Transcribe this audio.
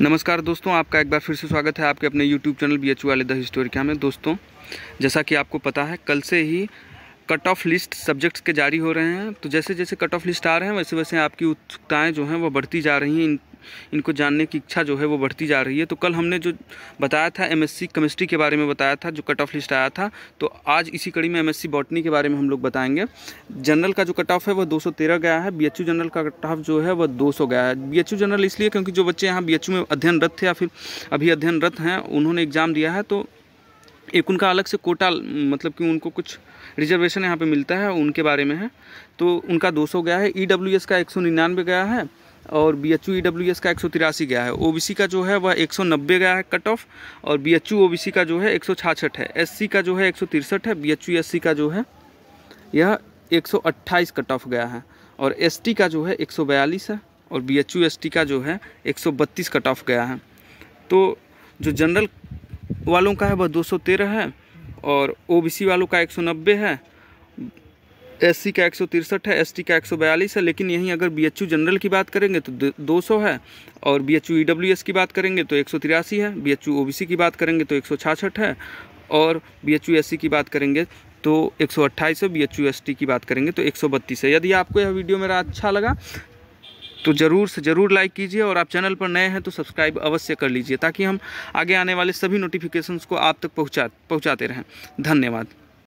नमस्कार दोस्तों आपका एक बार फिर से स्वागत है आपके अपने यूट्यूब चैनल बी एच वाले द हिस्टोरिका में दोस्तों जैसा कि आपको पता है कल से ही कट ऑफ लिस्ट सब्जेक्ट्स के जारी हो रहे हैं तो जैसे जैसे कट ऑफ लिस्ट आ रहे हैं वैसे वैसे आपकी उत्सुकताएँ जो हैं वो बढ़ती जा रही हैं इन इनको जानने की इच्छा जो है वो बढ़ती जा रही है तो कल हमने जो बताया था एमएससी केमिस्ट्री के बारे में बताया था जो कट ऑफ लिस्ट आया था तो आज इसी कड़ी में एमएससी बॉटनी के बारे में हम लोग बताएंगे जनरल का जो कट ऑफ है वह दो गया है बी जनरल का कट ऑफ जो है वह दो गया है बी जनरल इसलिए क्योंकि जो बच्चे यहाँ बी में अध्ययनरत थे या फिर अभी अध्ययनरत हैं उन्होंने एग्ज़ाम दिया है तो एक उनका अलग से कोटा मतलब कि उनको कुछ रिजर्वेशन यहाँ पे मिलता है उनके बारे में है तो उनका 200 गया है ई e का एक गया है और बी एच यू का एक गया है ओ का जो है वह 190 गया है कट ऑफ और बी एच का जो है एक है एस का जो है एक है बी एच यू का जो है यह 128 कट ऑफ गया है और एस का जो है 142 है और बी एच e का जो है 132 कट ऑफ गया है तो जो जनरल वालों का है वह 213 है और ओ वालों का 190 है एस का एक है एस का एक है लेकिन यहीं अगर बी जनरल की बात करेंगे तो दो सौ है और बी एच e की बात करेंगे तो एक है बी एच की बात करेंगे तो एक है और बी एच की बात करेंगे तो एक सौ अट्ठाईस है बी एच की बात करेंगे तो एक सौ बत्तीस है यदि आपको यह वीडियो मेरा अच्छा लगा तो ज़रूर से ज़रूर लाइक कीजिए और आप चैनल पर नए हैं तो सब्सक्राइब अवश्य कर लीजिए ताकि हम आगे आने वाले सभी नोटिफिकेशंस को आप तक पहुँचा पहुँचाते रहें धन्यवाद